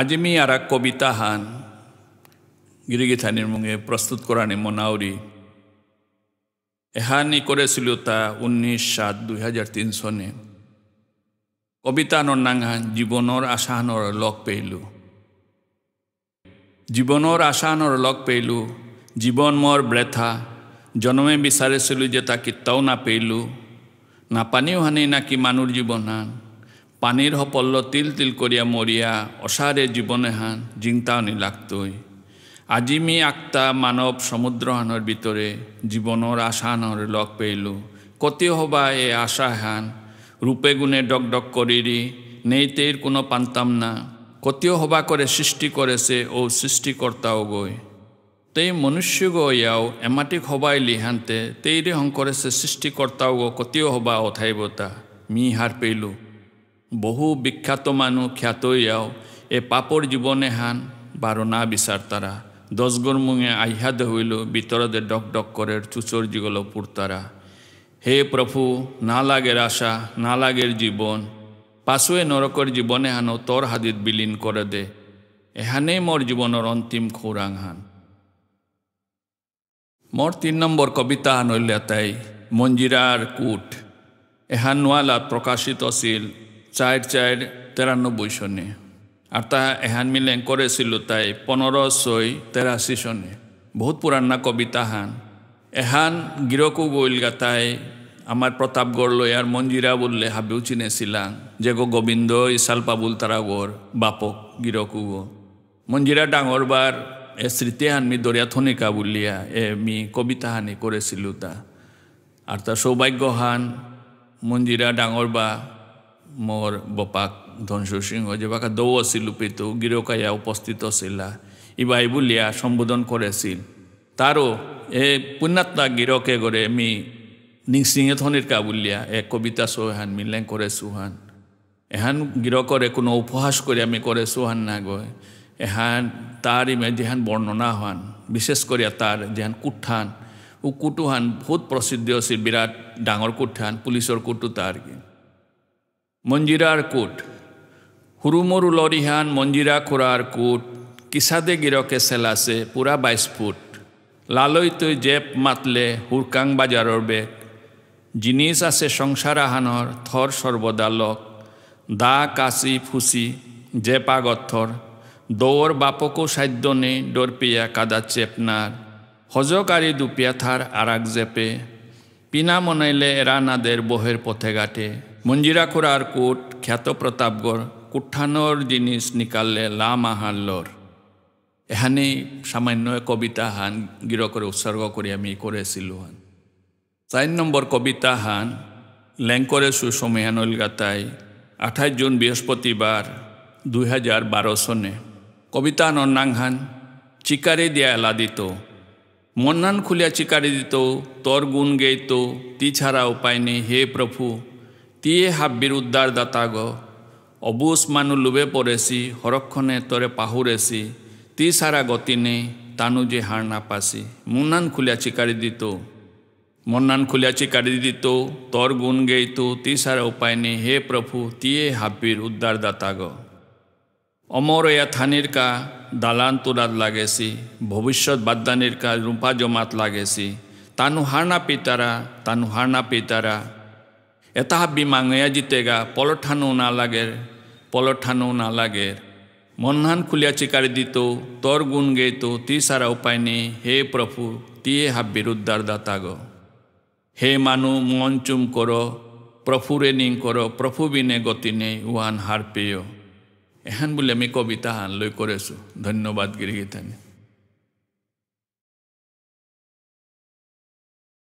আজমি আর এক কবিতা হান গিরিগিথানির থানির প্রস্তুত করানি মনাউরি এহানি করেছিল তা উনিশ সাত দুই হাজার তিন সনে কবিতানোর নাঙা জীবনের আশাহানোর লগ পেইল জীৱনৰ আশানৰ লগ পেইলোঁ জীবন মর ব্ৰেথা জন্মে বিচাৰিছিলোঁ যে না কেতিয়াও না পানিও হানি নাকি মানুহ জীবন হান পানির হপল্ল তিল তিল করিয়া মরিয়া অসারে জীবনে হান জিংতাওনি লাগতই আজিমি আক্তা মানব হানোর ভিতরে আশা আশানর লগ পেইল কতি হবা এ আশা হান রূপে গুণে ডকডক করিরি নেইতের কোনো পান্তাম না কতিও হবা করে সৃষ্টি করেছে ও সৃষ্টিকর্তাও গই তেই মনুষ্য গয়াও এমাটিক হবাই লিহান্তে তেইরে হং করেছে সৃষ্টিকর্তাও গো কতিও হবা অথাইবতা মি হার পেইলু বহু বিখ্যাত মানু খ্যাত ইয়াও এ পাপর জীবনে হান বারো না বিচার তারা দশগর মুঙে আহ্যাদ হইল বিতরদের ডক ডক করে চুচর জিগল পুরতারা হে প্রভু না লাগের আশা না লাগের জীবন পাশুয়ে নরকর জীবনে হানো তর হাদিত বিলীন করে দে এহানেই মর জীবনের অন্তিম খৌরাং হান মর তিন নম্বর কবিতা হান তাই মঞ্জিরার কুট এহান নোয়ালা প্রকাশিত আছিল চার চার তেরানব্বই সনে আর তাহা এহান মিলে করেছিল তাই পনেরো ছয় তেরাশি সনে বহুত পুরান্না কবিতা হান এহান গিরকু গইল গাতায় আমার প্রতাপগড় লয়ার মঞ্জিরা বললে হাবিউ চিনেছিলাম যে গো গোবিন্দ ইসাল পাবুল তারা গোর বাপক গিরকু গো মঞ্জিরা ডাঙর বার এ স্মৃতি হানমি দরিয়া থনিকা বলিয়া এ মি কবিতা হানি করেছিল তা আর তার সৌভাগ্য হান মঞ্জিরা ডাঙর বা মোর বপাক ધનસુસિંહ সিংহ બાકા দৌ અસિલ ઉપિતુ উপস্থিত ઉપસ્થિત અસિલા ઈ બાઈ બોલિયા સંબોધન કરેছিল তারও এ পুণ্যাত্মা গিরকে গড়ে মি নিংসিংহে ধনির কাবুলিয়া এ কবিতা সোহান মিলেন করে সুহান এহান গিরকরে কোনো উপহাস করে আমি করে সুহান না গয় এহান তার ইমে যেহান বর্ণনা হান বিশেষ করিয়া তার যেহান কুঠান ও কুটুহান বহুত প্রসিদ্ধ আছিল বিরাট ডাঙর কুঠান পুলিশের কুটু তার মঞ্জিরার হুরুমরু লরিহান মঞ্জিরা খুরার কোট কিসাদে গিরকে সেলাসে পুরা বাইশ ফুট লালই তৈ জেপ মাতলে হুরকাং বাজারর বেগ জিনিস আছে সংসার আহানর থর সর্বদালক দা কাশি ফুসি জেপা গথর দৌর বাপকো সাধ্য নেই ডরপিয়া কাদা চেপনার হজকারী দুপিয়া থার আরাক জেপে পিনা মনাইলে এরা নাদের বহের পথে ঘাটে মঞ্জিরা কোট খ্যাত প্রতাপগড় কুঠানোর জিনিস নিকালে লা মাহাল্লর এখানে সামান্য কবিতা হান গির করে উৎসর্গ করে আমি করেছিল হান চার নম্বর কবিতা হান ল্যাংকরে সুসময়ানল গাতায় আঠাইশ জুন বৃহস্পতিবার দুই হাজার বারো সনে কবিতা হান চিকারে দিয়া এলা দিত মন্নান খুলিয়া চিকারে দিত তর গুণ গেইত তি ছাড়া উপায় নেই হে প্রভু তিয়ে হাব্বির উদ্দার গ অবুস মানু লুবে পড়েছি হরক্ষণে তরে পাহুরেছি তি সারা গতি নেই তানু যে হার না পাসি মুন্নান খুলিয়া চিকারি দিত মন্নান খুলিয়া চিকারি দিত তর গুণ গেইত তি সারা উপায় নেই হে প্রভু তিয়ে হাব্বির উদ্দার দাতাগ অমর এয়া থানির কা দালান তুরাত লাগেছি ভবিষ্যৎ বাদ্দানির কা রূপা জমাত লাগেছি তানু হারনা পিতারা তানু হারনা পিতারা এটা পলঠানো මං එයජිතේග පොළොට්හනුනා না පොළොට්හනුනා মনহান খুলিয়া চিকারি দিত তোর গুণ গেত তি সারা উপায় নেই হে প্রভু তিয়ে হাব্বির উদ্ধার দাতাগ হে মানু মন চুম কর প্রভু রেনিং কর প্রফু বিনে গতি নেই উহান হার পেয় এহান বলে আমি কবিতা হান লৈ করেছো ধন্যবাদ গিরিগীতানী